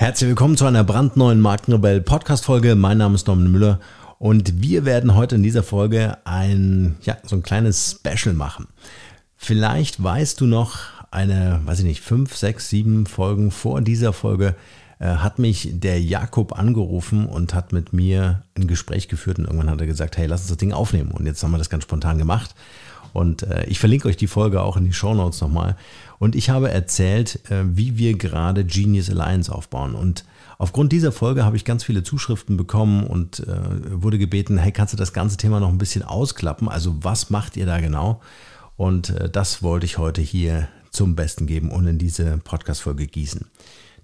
Herzlich willkommen zu einer brandneuen Markenrebell Podcast Folge. Mein Name ist Norman Müller und wir werden heute in dieser Folge ein, ja, so ein kleines Special machen. Vielleicht weißt du noch, eine, weiß ich nicht, fünf, sechs, sieben Folgen vor dieser Folge äh, hat mich der Jakob angerufen und hat mit mir ein Gespräch geführt und irgendwann hat er gesagt, hey, lass uns das Ding aufnehmen. Und jetzt haben wir das ganz spontan gemacht. Und äh, ich verlinke euch die Folge auch in die Show Notes nochmal. Und ich habe erzählt, äh, wie wir gerade Genius Alliance aufbauen. Und aufgrund dieser Folge habe ich ganz viele Zuschriften bekommen und äh, wurde gebeten, hey, kannst du das ganze Thema noch ein bisschen ausklappen? Also was macht ihr da genau? Und äh, das wollte ich heute hier zum Besten geben und in diese Podcast-Folge gießen.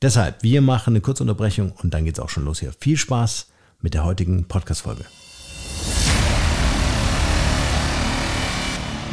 Deshalb, wir machen eine kurze Unterbrechung und dann geht es auch schon los hier. Viel Spaß mit der heutigen Podcast-Folge.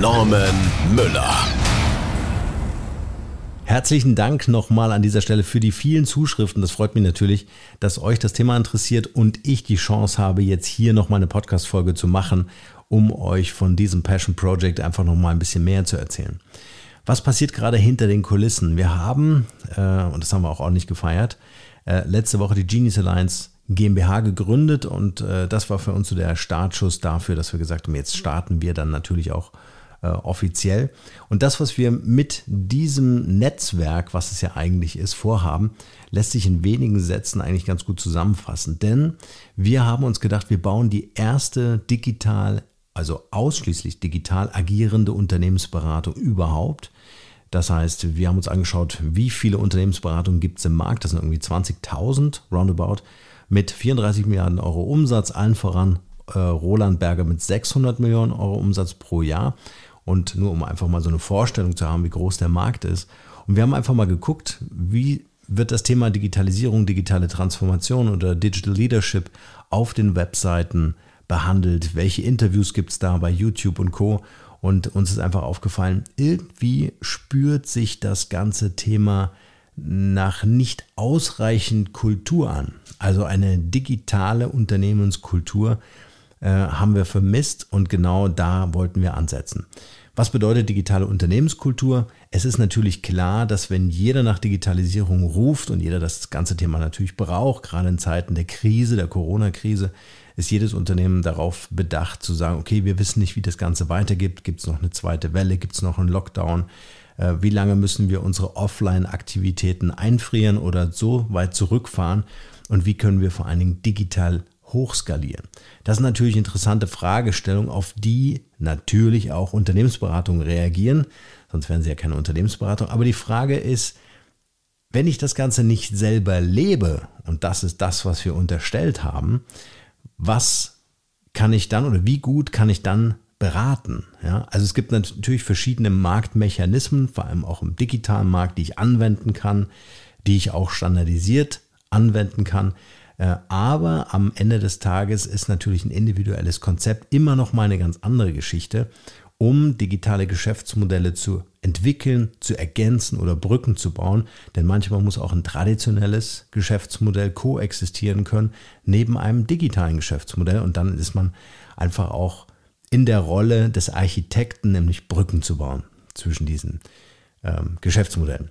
Norman Müller. Herzlichen Dank nochmal an dieser Stelle für die vielen Zuschriften. Das freut mich natürlich, dass euch das Thema interessiert und ich die Chance habe, jetzt hier nochmal eine Podcast-Folge zu machen, um euch von diesem Passion Project einfach nochmal ein bisschen mehr zu erzählen. Was passiert gerade hinter den Kulissen? Wir haben, äh, und das haben wir auch ordentlich gefeiert, äh, letzte Woche die Genius Alliance GmbH gegründet und äh, das war für uns so der Startschuss dafür, dass wir gesagt haben, jetzt starten wir dann natürlich auch äh, offiziell. Und das, was wir mit diesem Netzwerk, was es ja eigentlich ist, vorhaben, lässt sich in wenigen Sätzen eigentlich ganz gut zusammenfassen. Denn wir haben uns gedacht, wir bauen die erste digital, also ausschließlich digital agierende Unternehmensberatung überhaupt. Das heißt, wir haben uns angeschaut, wie viele Unternehmensberatungen gibt es im Markt. Das sind irgendwie 20.000 roundabout mit 34 Milliarden Euro Umsatz, allen voran äh, Roland Berger mit 600 Millionen Euro Umsatz pro Jahr. Und nur um einfach mal so eine Vorstellung zu haben, wie groß der Markt ist. Und wir haben einfach mal geguckt, wie wird das Thema Digitalisierung, digitale Transformation oder Digital Leadership auf den Webseiten behandelt? Welche Interviews gibt es da bei YouTube und Co? Und uns ist einfach aufgefallen, irgendwie spürt sich das ganze Thema nach nicht ausreichend Kultur an. Also eine digitale Unternehmenskultur, äh, haben wir vermisst und genau da wollten wir ansetzen. Was bedeutet digitale Unternehmenskultur? Es ist natürlich klar, dass wenn jeder nach Digitalisierung ruft und jeder das ganze Thema natürlich braucht, gerade in Zeiten der Krise, der Corona-Krise, ist jedes Unternehmen darauf bedacht zu sagen, okay, wir wissen nicht, wie das Ganze weitergeht. Gibt es noch eine zweite Welle? Gibt es noch einen Lockdown? Äh, wie lange müssen wir unsere Offline-Aktivitäten einfrieren oder so weit zurückfahren? Und wie können wir vor allen Dingen digital hochskalieren? Das sind natürlich interessante Fragestellungen, auf die natürlich auch Unternehmensberatungen reagieren, sonst wären sie ja keine Unternehmensberatung. Aber die Frage ist, wenn ich das Ganze nicht selber lebe, und das ist das, was wir unterstellt haben, was kann ich dann oder wie gut kann ich dann beraten? Ja, also es gibt natürlich verschiedene Marktmechanismen, vor allem auch im digitalen Markt, die ich anwenden kann, die ich auch standardisiert anwenden kann. Äh, aber am Ende des Tages ist natürlich ein individuelles Konzept immer noch mal eine ganz andere Geschichte, um digitale Geschäftsmodelle zu entwickeln, zu ergänzen oder Brücken zu bauen. Denn manchmal muss auch ein traditionelles Geschäftsmodell koexistieren können neben einem digitalen Geschäftsmodell. Und dann ist man einfach auch in der Rolle des Architekten, nämlich Brücken zu bauen zwischen diesen ähm, Geschäftsmodellen.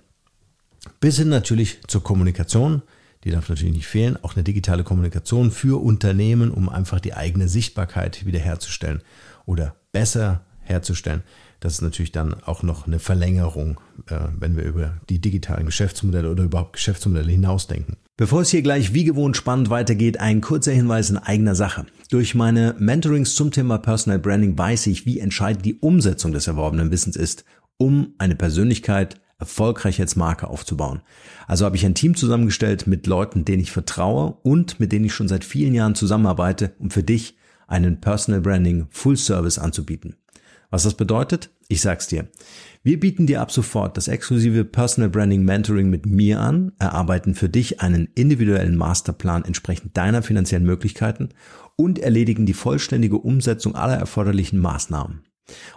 Bis hin natürlich zur Kommunikation die darf natürlich nicht fehlen. Auch eine digitale Kommunikation für Unternehmen, um einfach die eigene Sichtbarkeit wiederherzustellen oder besser herzustellen. Das ist natürlich dann auch noch eine Verlängerung, äh, wenn wir über die digitalen Geschäftsmodelle oder überhaupt Geschäftsmodelle hinausdenken. Bevor es hier gleich wie gewohnt spannend weitergeht, ein kurzer Hinweis in eigener Sache. Durch meine Mentorings zum Thema Personal Branding weiß ich, wie entscheidend die Umsetzung des erworbenen Wissens ist, um eine Persönlichkeit erfolgreich als Marke aufzubauen. Also habe ich ein Team zusammengestellt mit Leuten, denen ich vertraue und mit denen ich schon seit vielen Jahren zusammenarbeite, um für dich einen Personal Branding Full Service anzubieten. Was das bedeutet? Ich sag's dir. Wir bieten dir ab sofort das exklusive Personal Branding Mentoring mit mir an, erarbeiten für dich einen individuellen Masterplan entsprechend deiner finanziellen Möglichkeiten und erledigen die vollständige Umsetzung aller erforderlichen Maßnahmen.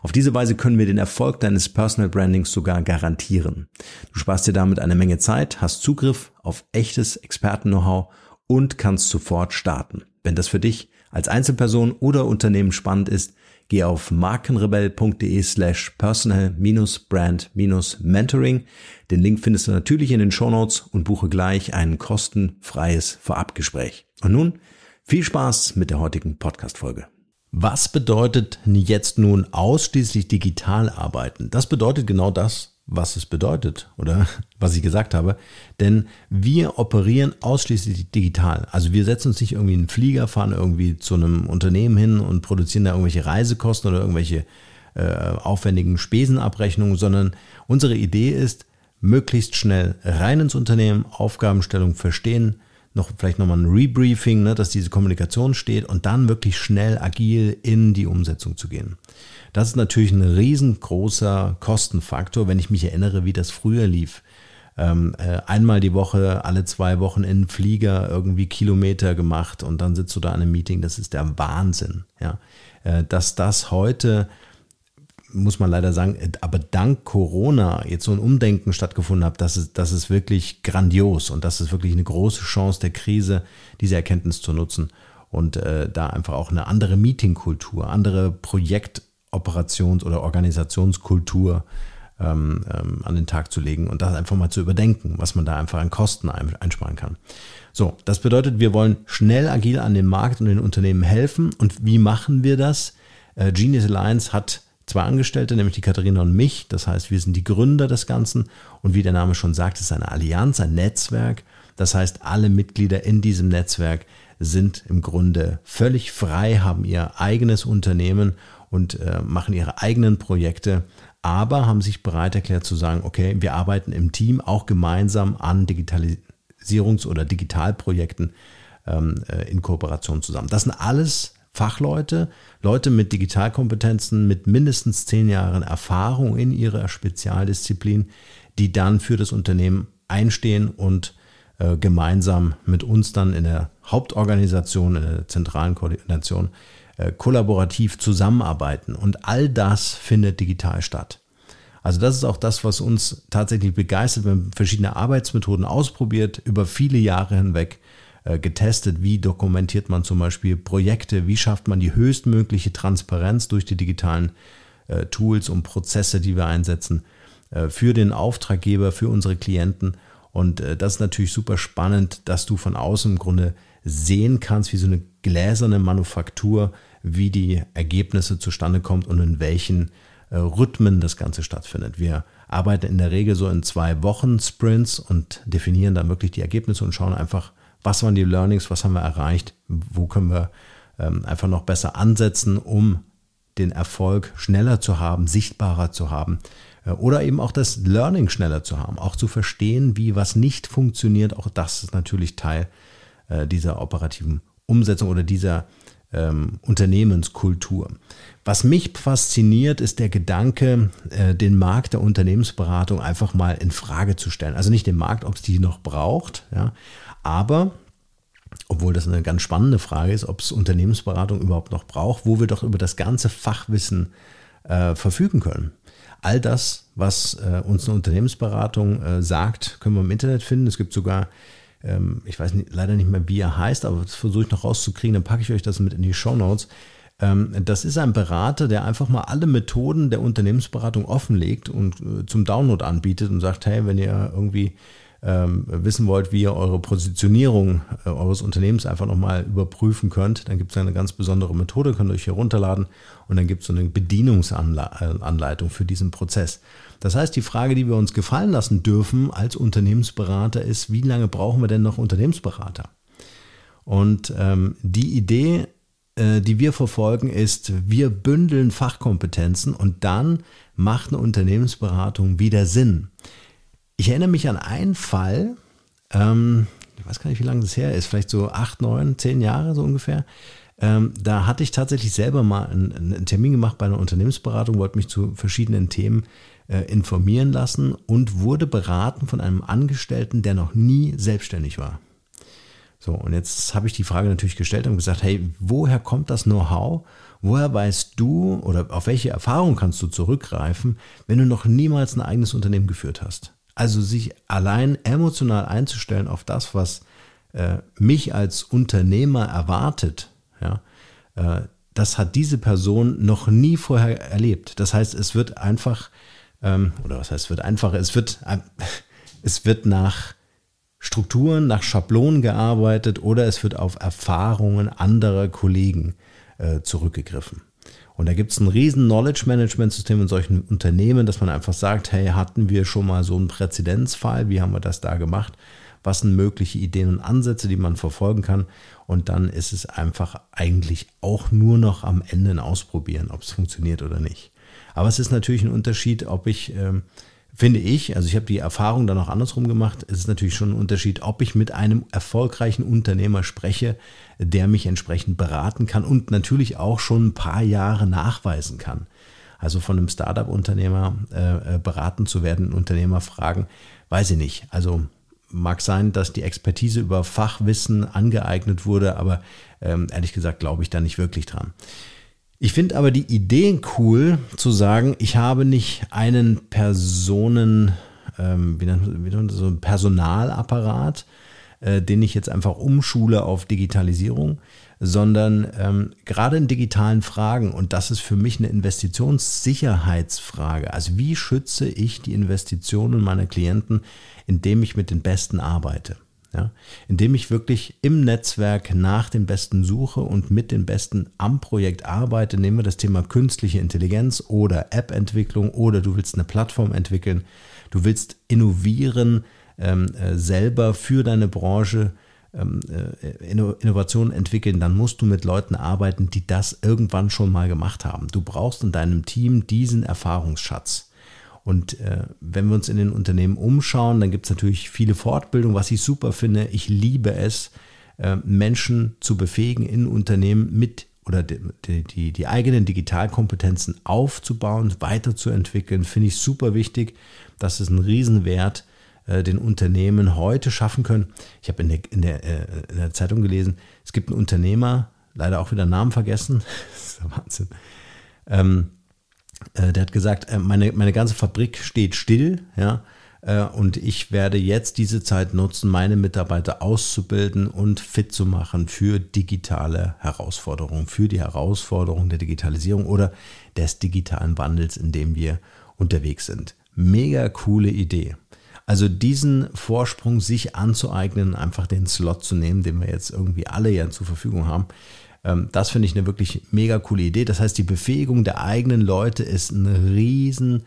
Auf diese Weise können wir den Erfolg deines Personal Brandings sogar garantieren. Du sparst dir damit eine Menge Zeit, hast Zugriff auf echtes Experten-Know-how und kannst sofort starten. Wenn das für dich als Einzelperson oder Unternehmen spannend ist, geh auf markenrebell.de slash personal-brand-mentoring. Den Link findest du natürlich in den Shownotes und buche gleich ein kostenfreies Vorabgespräch. Und nun viel Spaß mit der heutigen Podcast-Folge. Was bedeutet jetzt nun ausschließlich digital arbeiten? Das bedeutet genau das, was es bedeutet oder was ich gesagt habe. Denn wir operieren ausschließlich digital. Also wir setzen uns nicht irgendwie in einen Flieger, fahren irgendwie zu einem Unternehmen hin und produzieren da irgendwelche Reisekosten oder irgendwelche äh, aufwendigen Spesenabrechnungen, sondern unsere Idee ist, möglichst schnell rein ins Unternehmen, Aufgabenstellung verstehen, noch vielleicht nochmal ein Rebriefing, ne, dass diese Kommunikation steht und dann wirklich schnell agil in die Umsetzung zu gehen. Das ist natürlich ein riesengroßer Kostenfaktor, wenn ich mich erinnere, wie das früher lief. Ähm, äh, einmal die Woche, alle zwei Wochen in den Flieger irgendwie Kilometer gemacht und dann sitzt du da in einem Meeting. Das ist der Wahnsinn, ja. Äh, dass das heute muss man leider sagen, aber dank Corona jetzt so ein Umdenken stattgefunden hat, das ist, das ist wirklich grandios und das ist wirklich eine große Chance der Krise, diese Erkenntnis zu nutzen und äh, da einfach auch eine andere Meetingkultur, andere Projektoperations- oder Organisationskultur ähm, ähm, an den Tag zu legen und das einfach mal zu überdenken, was man da einfach an Kosten einsparen kann. So, das bedeutet, wir wollen schnell agil an den Markt und den Unternehmen helfen. Und wie machen wir das? Äh, Genius Alliance hat zwei Angestellte, nämlich die Katharina und mich. Das heißt, wir sind die Gründer des Ganzen und wie der Name schon sagt, ist eine Allianz, ein Netzwerk. Das heißt, alle Mitglieder in diesem Netzwerk sind im Grunde völlig frei, haben ihr eigenes Unternehmen und äh, machen ihre eigenen Projekte, aber haben sich bereit erklärt zu sagen, okay, wir arbeiten im Team auch gemeinsam an Digitalisierungs- oder Digitalprojekten ähm, äh, in Kooperation zusammen. Das sind alles Fachleute, Leute mit Digitalkompetenzen, mit mindestens zehn Jahren Erfahrung in ihrer Spezialdisziplin, die dann für das Unternehmen einstehen und äh, gemeinsam mit uns dann in der Hauptorganisation, in der zentralen Koordination äh, kollaborativ zusammenarbeiten. Und all das findet digital statt. Also das ist auch das, was uns tatsächlich begeistert, wenn man verschiedene Arbeitsmethoden ausprobiert über viele Jahre hinweg äh, getestet, wie dokumentiert man zum Beispiel Projekte, wie schafft man die höchstmögliche Transparenz durch die digitalen äh, Tools und Prozesse, die wir einsetzen, äh, für den Auftraggeber, für unsere Klienten. Und das ist natürlich super spannend, dass du von außen im Grunde sehen kannst, wie so eine gläserne Manufaktur, wie die Ergebnisse zustande kommt und in welchen Rhythmen das Ganze stattfindet. Wir arbeiten in der Regel so in zwei Wochen Sprints und definieren dann wirklich die Ergebnisse und schauen einfach, was waren die Learnings, was haben wir erreicht, wo können wir ähm, einfach noch besser ansetzen, um den Erfolg schneller zu haben, sichtbarer zu haben äh, oder eben auch das Learning schneller zu haben, auch zu verstehen, wie was nicht funktioniert. Auch das ist natürlich Teil äh, dieser operativen Umsetzung oder dieser ähm, Unternehmenskultur. Was mich fasziniert, ist der Gedanke, äh, den Markt der Unternehmensberatung einfach mal in Frage zu stellen. Also nicht den Markt, ob es die noch braucht, ja, aber obwohl das eine ganz spannende Frage ist, ob es Unternehmensberatung überhaupt noch braucht, wo wir doch über das ganze Fachwissen äh, verfügen können. All das, was äh, uns eine Unternehmensberatung äh, sagt, können wir im Internet finden. Es gibt sogar, ähm, ich weiß nicht, leider nicht mehr, wie er heißt, aber das versuche ich noch rauszukriegen, dann packe ich euch das mit in die Show Notes. Ähm, das ist ein Berater, der einfach mal alle Methoden der Unternehmensberatung offenlegt und äh, zum Download anbietet und sagt, hey, wenn ihr irgendwie ähm, wissen wollt, wie ihr eure Positionierung äh, eures Unternehmens einfach nochmal überprüfen könnt, dann gibt es eine ganz besondere Methode, könnt ihr euch hier runterladen und dann gibt es so eine Bedienungsanleitung für diesen Prozess. Das heißt, die Frage, die wir uns gefallen lassen dürfen als Unternehmensberater ist, wie lange brauchen wir denn noch Unternehmensberater? Und ähm, die Idee, äh, die wir verfolgen, ist, wir bündeln Fachkompetenzen und dann macht eine Unternehmensberatung wieder Sinn. Ich erinnere mich an einen Fall, ähm, ich weiß gar nicht, wie lange das her ist, vielleicht so acht, neun, zehn Jahre so ungefähr. Ähm, da hatte ich tatsächlich selber mal einen, einen, Termin gemacht bei einer Unternehmensberatung, wollte mich zu verschiedenen Themen äh, informieren lassen und wurde beraten von einem Angestellten, der noch nie selbstständig war. So, und jetzt habe ich die Frage natürlich gestellt und gesagt, hey, woher kommt das Know-how? Woher weißt du oder auf welche Erfahrung kannst du zurückgreifen, wenn du noch niemals ein eigenes Unternehmen geführt hast? Also sich allein emotional einzustellen auf das, was äh, mich als Unternehmer erwartet, ja, äh, das hat diese Person noch nie vorher erlebt. Das heißt, es wird einfach, ähm, oder was heißt, es wird einfach, es wird, äh, es wird nach Strukturen, nach Schablonen gearbeitet oder es wird auf Erfahrungen anderer Kollegen äh, zurückgegriffen. Und da gibt es ein riesen Knowledge-Management-System in solchen Unternehmen, dass man einfach sagt, hey, hatten wir schon mal so einen Präzedenzfall, wie haben wir das da gemacht? Was sind mögliche Ideen und Ansätze, die man verfolgen kann? Und dann ist es einfach eigentlich auch nur noch am Ende ein Ausprobieren, ob es funktioniert oder nicht. Aber es ist natürlich ein Unterschied, ob ich... Ähm, finde ich, also ich habe die Erfahrung dann auch andersrum gemacht, es ist natürlich schon ein Unterschied, ob ich mit einem erfolgreichen Unternehmer spreche, der mich entsprechend beraten kann und natürlich auch schon ein paar Jahre nachweisen kann. Also von einem Startup-Unternehmer äh, äh beraten zu werden, Unternehmer fragen, weiß ich nicht. Also mag sein, dass die Expertise über Fachwissen angeeignet wurde, aber ähm, ehrlich gesagt glaube ich da nicht wirklich dran. Ich finde aber die Idee cool, zu sagen, ich habe nicht einen Personen, ähm, wie nennt, man nennt, so einen Personalapparat, äh, den ich jetzt einfach umschule auf Digitalisierung, sondern ähm, gerade in digitalen Fragen, und das ist für mich eine Investitionssicherheitsfrage, also wie schütze ich die Investitionen meiner Klienten, indem ich mit den Besten arbeite? Ja, indem ich wirklich im Netzwerk nach den Besten suche und mit den Besten am Projekt arbeite, nehmen wir das Thema künstliche Intelligenz oder App-Entwicklung oder du willst eine Plattform entwickeln, du willst innovieren ähm, äh, selber für deine Branche, ähm, äh, Innovationen entwickeln, dann musst du mit Leuten arbeiten, die das irgendwann schon mal gemacht haben. Du brauchst in deinem Team diesen Erfahrungsschatz. Und äh, wenn wir uns in den Unternehmen umschauen, dann gibt es natürlich viele Fortbildungen, was ich super finde. Ich liebe es, äh, Menschen zu befähigen, in Unternehmen mit oder die, die, die eigenen Digitalkompetenzen aufzubauen, weiterzuentwickeln, finde ich super wichtig. Das ist ein Riesenwert, äh, den Unternehmen heute schaffen können. Ich habe in, der, in, äh, in der, Zeitung gelesen, es gibt einen Unternehmer, leider auch wieder Namen vergessen, das ist der Wahnsinn, ähm, äh, der hat gesagt, äh, meine, meine ganze Fabrik steht still, ja, äh, und ich werde jetzt diese Zeit nutzen, meine Mitarbeiter auszubilden und fit zu machen für digitale Herausforderungen, für die Herausforderungen der Digitalisierung oder des digitalen Wandels, in dem wir unterwegs sind. Mega coole Idee. Also diesen Vorsprung sich anzueignen, einfach den Slot zu nehmen, den wir jetzt irgendwie alle ja zur Verfügung haben, ähm, das finde ich eine wirklich mega coole Idee. Das heißt, die Befähigung der eigenen Leute ist eine riesen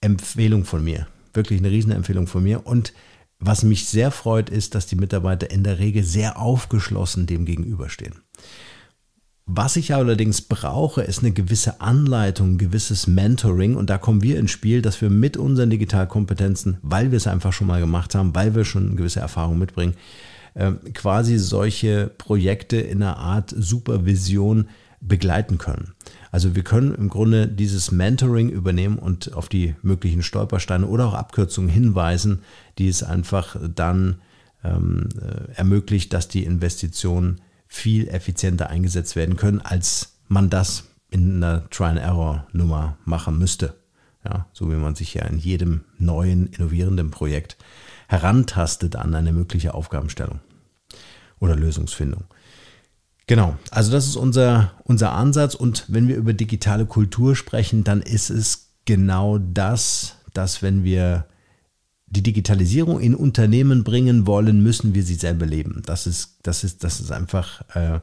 Empfehlung von mir. Wirklich eine riesen Empfehlung von mir. Und was mich sehr freut, ist, dass die Mitarbeiter in der Regel sehr aufgeschlossen dem gegenüberstehen. Was ich allerdings brauche, ist eine gewisse Anleitung, ein gewisses Mentoring. Und da kommen wir ins Spiel, dass wir mit unseren Digitalkompetenzen, weil wir es einfach schon mal gemacht haben, weil wir schon gewisse Erfahrung mitbringen, ähm, quasi solche Projekte in einer Art Supervision begleiten können. Also wir können im Grunde dieses Mentoring übernehmen und auf die möglichen Stolpersteine oder auch Abkürzungen hinweisen, die es einfach dann ähm, äh, ermöglicht, dass die Investitionen viel effizienter eingesetzt werden können, als man das in einer Try-and-Error-Nummer machen müsste. Ja, so wie man sich ja in jedem neuen, innovierenden Projekt herantastet an eine mögliche Aufgabenstellung oder Lösungsfindung. Genau, also das ist unser, unser Ansatz und wenn wir über digitale Kultur sprechen, dann ist es genau das, dass wenn wir die Digitalisierung in Unternehmen bringen wollen, müssen wir sie selber leben. Das ist, das ist, das ist einfach äh,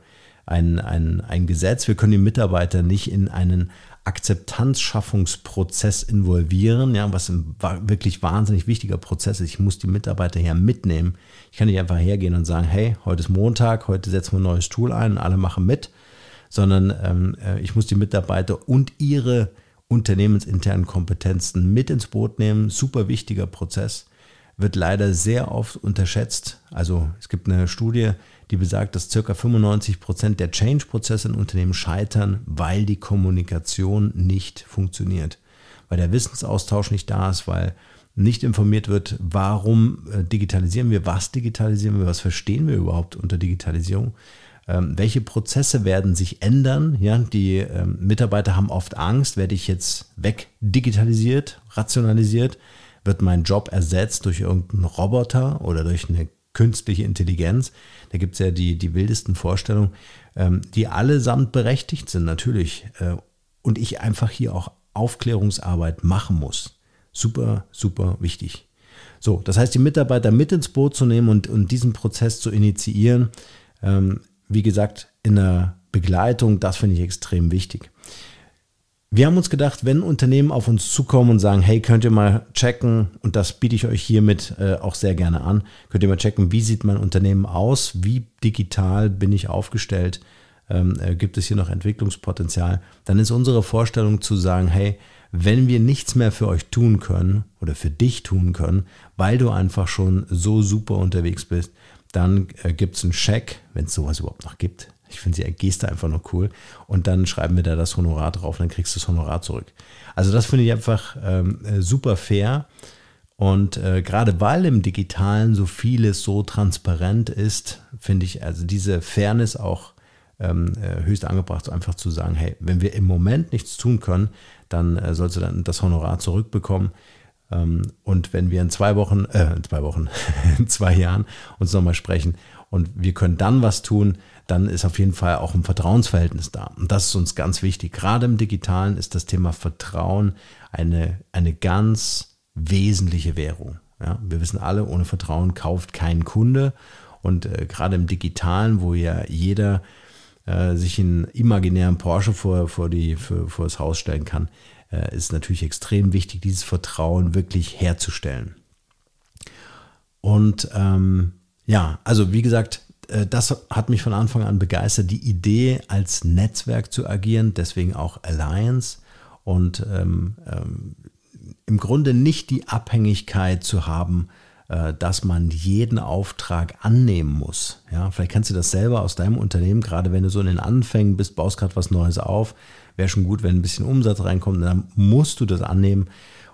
ein, ein, ein Gesetz. Wir können die Mitarbeiter nicht in einen Akzeptanzschaffungsprozess involvieren, ja, was ein wirklich wahnsinnig wichtiger Prozess ist. Ich muss die Mitarbeiter her mitnehmen. Ich kann nicht einfach hergehen und sagen, hey, heute ist Montag, heute setzen wir ein neues Tool ein und alle machen mit, sondern ähm, äh, ich muss die Mitarbeiter und ihre unternehmensinternen Kompetenzen mit ins Boot nehmen. Super wichtiger Prozess wird leider sehr oft unterschätzt. Also es gibt eine Studie, die besagt, dass ca. 95% Prozent der Change-Prozesse in Unternehmen scheitern, weil die Kommunikation nicht funktioniert, weil der Wissensaustausch nicht da ist, weil nicht informiert wird, warum äh, digitalisieren wir, was digitalisieren wir, was verstehen wir überhaupt unter Digitalisierung, ähm, welche Prozesse werden sich ändern. Ja, die ähm, Mitarbeiter haben oft Angst, werde ich jetzt wegdigitalisiert, rationalisiert, wird mein Job ersetzt durch irgendeinen Roboter oder durch eine künstliche Intelligenz. Da gibt es ja die, die wildesten Vorstellungen, ähm, die allesamt berechtigt sind, natürlich. Äh, und ich einfach hier auch Aufklärungsarbeit machen muss. Super, super wichtig. So, das heißt, die Mitarbeiter mit ins Boot zu nehmen und, und diesen Prozess zu initiieren, ähm, wie gesagt, in der Begleitung, das finde ich extrem wichtig. Wir haben uns gedacht, wenn Unternehmen auf uns zukommen und sagen, hey, könnt ihr mal checken, und das biete ich euch hiermit äh, auch sehr gerne an, könnt ihr mal checken, wie sieht mein Unternehmen aus, wie digital bin ich aufgestellt, ähm, äh, gibt es hier noch Entwicklungspotenzial, dann ist unsere Vorstellung zu sagen, hey, wenn wir nichts mehr für euch tun können oder für dich tun können, weil du einfach schon so super unterwegs bist, dann äh, gibt es einen Scheck, wenn es sowas überhaupt noch gibt, ich finde die Geste einfach nur cool. Und dann schreiben wir da das Honorar drauf, dann kriegst du das Honorar zurück. Also das finde ich einfach ähm, äh, super fair. Und äh, gerade weil im Digitalen so vieles so transparent ist, finde ich also diese Fairness auch ähm, äh, höchst angebracht, einfach zu sagen, hey, wenn wir im Moment nichts tun können, dann äh, sollst du dann das Honorar zurückbekommen. Ähm, und wenn wir in zwei Wochen, äh, in zwei Wochen, in zwei Jahren uns nochmal sprechen und wir können dann was tun, dann ist auf jeden Fall auch ein Vertrauensverhältnis da. Und das ist uns ganz wichtig. Gerade im digitalen ist das Thema Vertrauen eine, eine ganz wesentliche Währung. Ja, wir wissen alle, ohne Vertrauen kauft kein Kunde. Und äh, gerade im digitalen, wo ja jeder äh, sich einen imaginären Porsche vor, vor, die, für, vor das Haus stellen kann, äh, ist natürlich extrem wichtig, dieses Vertrauen wirklich herzustellen. Und ähm, ja, also wie gesagt, äh, das hat mich von Anfang an begeistert, die Idee, als Netzwerk zu agieren, deswegen auch Alliance und ähm, ähm, im Grunde nicht die Abhängigkeit zu haben, äh, dass man jeden Auftrag annehmen muss. Ja, vielleicht kannst du das selber aus deinem Unternehmen, gerade wenn du so in den Anfängen bist, baust gerade was Neues auf, wäre schon gut, wenn ein bisschen Umsatz reinkommt, dann musst du das annehmen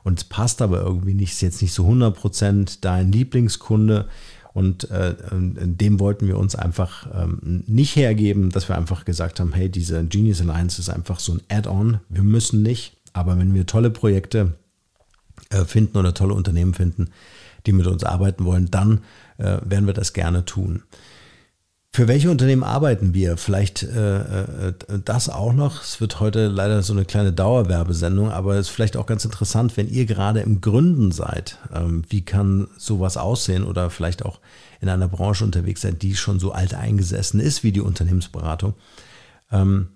und es passt aber irgendwie nicht, ist jetzt nicht so 100% dein Lieblingskunde und äh, äh, dem wollten wir uns einfach ähm, nicht hergeben, dass wir einfach gesagt haben, hey, diese Genius Alliance ist einfach so ein Add-on. Wir müssen nicht, aber wenn wir tolle Projekte äh, finden oder tolle Unternehmen finden, die mit uns arbeiten wollen, dann äh, werden wir das gerne tun. Für welche Unternehmen arbeiten wir? Vielleicht äh, äh, äh, das auch noch. Es wird heute leider so eine kleine Dauerwerbesendung, aber es ist vielleicht auch ganz interessant, wenn ihr gerade im Gründen seid. Ähm, wie kann sowas aussehen oder vielleicht auch in einer Branche unterwegs seid, die schon so alt eingesessen ist wie die Unternehmensberatung? Ähm,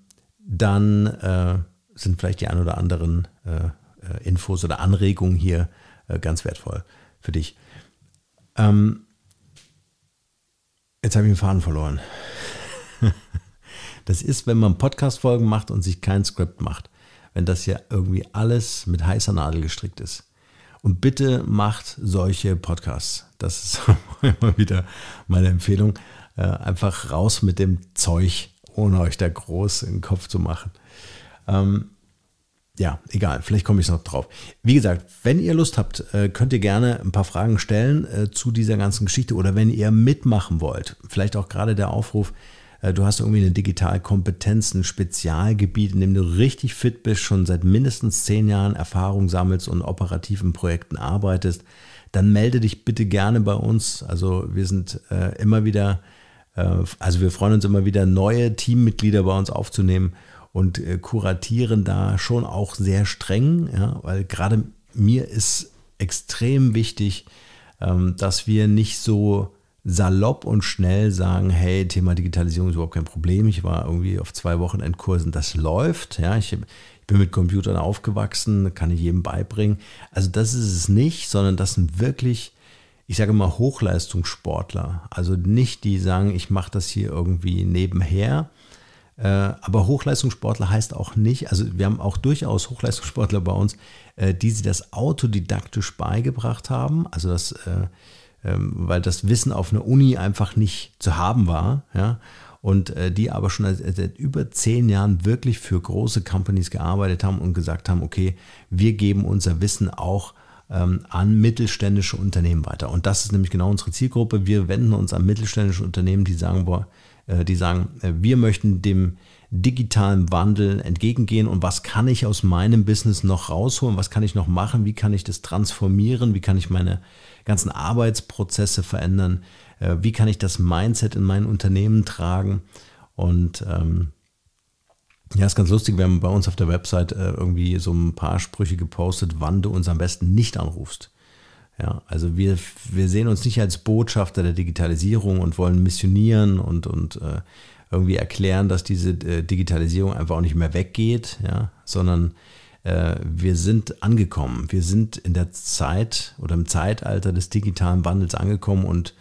dann äh, sind vielleicht die ein oder anderen äh, äh Infos oder Anregungen hier ganz wertvoll für dich. Ähm, Jetzt habe ich den Faden verloren. Das ist, wenn man Podcast-Folgen macht und sich kein Skript macht. Wenn das ja irgendwie alles mit heißer Nadel gestrickt ist. Und bitte macht solche Podcasts. Das ist immer wieder meine Empfehlung. Äh, einfach raus mit dem Zeug, ohne euch da groß in den Kopf zu machen. Ähm, ja, egal, vielleicht komme ich noch drauf. Wie gesagt, wenn ihr Lust habt, äh, könnt ihr gerne ein paar Fragen stellen äh, zu dieser ganzen Geschichte oder wenn ihr mitmachen wollt, vielleicht auch gerade der Aufruf, äh, du hast irgendwie eine Digitalkompetenz, ein Spezialgebiet, in dem du richtig fit bist, schon seit mindestens zehn Jahren Erfahrung sammelst und operativen Projekten arbeitest, dann melde dich bitte gerne bei uns. Also wir sind immer wieder, also wir freuen uns immer wieder, neue Teammitglieder bei uns aufzunehmen und äh, kuratieren da schon auch sehr streng, ja, weil gerade mir ist extrem wichtig, ähm, dass wir nicht so salopp und schnell sagen, hey, Thema Digitalisierung ist überhaupt kein Problem. Ich war irgendwie auf zwei Wochen Endkursen, das läuft. Ja, ich, ich bin mit Computern aufgewachsen, kann ich jedem beibringen. Also das ist es nicht, sondern das sind wirklich, ich sage mal, Hochleistungssportler. Also nicht die sagen, ich mache das hier irgendwie nebenher, äh, aber Hochleistungssportler heißt auch nicht, also wir haben auch durchaus Hochleistungssportler bei uns, äh, die sie das autodidaktisch beigebracht haben, also das, äh, ähm, weil das Wissen auf einer Uni einfach nicht zu haben war, ja, und die aber schon seit über zehn Jahren wirklich für große Companies gearbeitet haben und gesagt haben, okay, wir geben unser Wissen auch ähm, an mittelständische Unternehmen weiter. Und das ist nämlich genau unsere Zielgruppe. Wir wenden uns an mittelständische Unternehmen, die sagen, boah, äh, die sagen, äh, wir möchten dem digitalen Wandel entgegengehen und was kann ich aus meinem Business noch rausholen, was kann ich noch machen, wie kann ich das transformieren, wie kann ich meine ganzen Arbeitsprozesse verändern, äh, wie kann ich das Mindset in mein Unternehmen tragen und ähm, ja, ist ganz lustig. Wir haben bei uns auf der Website äh, irgendwie so ein paar Sprüche gepostet, wann du uns am besten nicht anrufst. Ja, also wir, wir sehen uns nicht als Botschafter der Digitalisierung und wollen missionieren und, und äh, irgendwie erklären, dass diese äh, Digitalisierung einfach auch nicht mehr weggeht, ja, sondern äh, wir sind angekommen. Wir sind in der Zeit oder im Zeitalter des digitalen Wandels angekommen und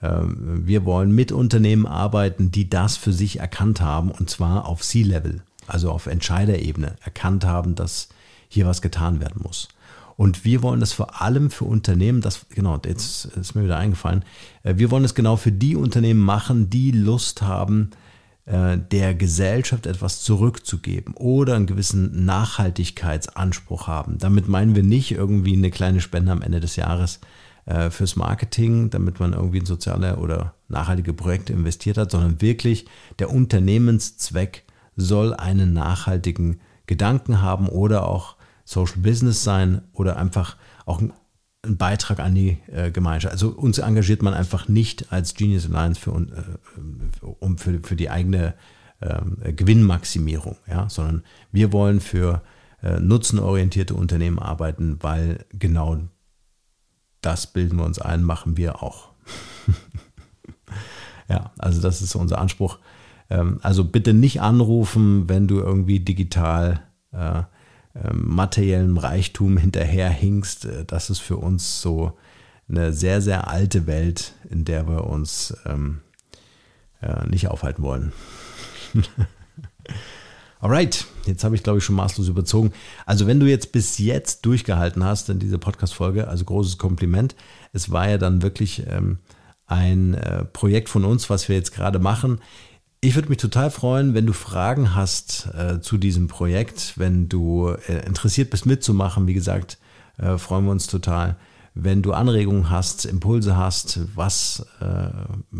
äh, wir wollen mit Unternehmen arbeiten, die das für sich erkannt haben und zwar auf C-Level, also auf Entscheiderebene, erkannt haben, dass hier was getan werden muss. Und wir wollen das vor allem für Unternehmen, das, genau, jetzt ist mir wieder eingefallen, äh, wir wollen es genau für die Unternehmen machen, die Lust haben, äh, der Gesellschaft etwas zurückzugeben oder einen gewissen Nachhaltigkeitsanspruch haben. Damit meinen wir nicht irgendwie eine kleine Spende am Ende des Jahres äh, fürs Marketing, damit man irgendwie in soziale oder nachhaltige Projekte investiert hat, sondern wirklich der Unternehmenszweck soll einen nachhaltigen Gedanken haben oder auch Social Business sein oder einfach auch ein, Beitrag an die äh, Gemeinschaft. Also uns engagiert man einfach nicht als Genius Alliance für, äh, um für, für die eigene äh, Gewinnmaximierung, ja? sondern wir wollen für äh, nutzenorientierte Unternehmen arbeiten, weil genau das bilden wir uns ein, machen wir auch. ja, also das ist unser Anspruch. Ähm, also bitte nicht anrufen, wenn du irgendwie digital äh, ähm, materiellem Reichtum hinterherhinkst. Äh, das ist für uns so eine sehr, sehr alte Welt, in der wir uns ähm, äh, nicht aufhalten wollen. Alright, jetzt habe ich glaube ich schon maßlos überzogen. Also wenn du jetzt bis jetzt durchgehalten hast in dieser Podcast-Folge, also großes Kompliment. Es war ja dann wirklich ähm, ein äh, Projekt von uns, was wir jetzt gerade machen. Ich würde mich total freuen, wenn du Fragen hast äh, zu diesem Projekt, wenn du äh, interessiert bist mitzumachen. Wie gesagt, äh, freuen wir uns total. Wenn du Anregungen hast, Impulse hast, was äh,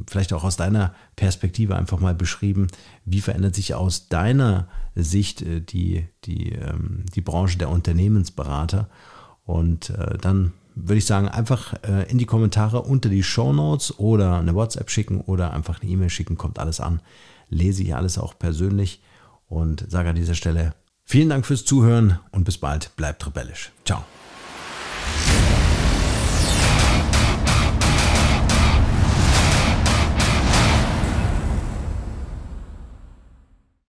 vielleicht auch aus deiner Perspektive einfach mal beschrieben, wie verändert sich aus deiner Sicht äh, die, die, ähm, die Branche der Unternehmensberater? Und äh, dann würde ich sagen, einfach äh, in die Kommentare unter die Show Notes oder eine WhatsApp schicken oder einfach eine E-Mail schicken, kommt alles an. Lese ich alles auch persönlich und sage an dieser Stelle vielen Dank fürs Zuhören und bis bald. Bleibt rebellisch. Ciao.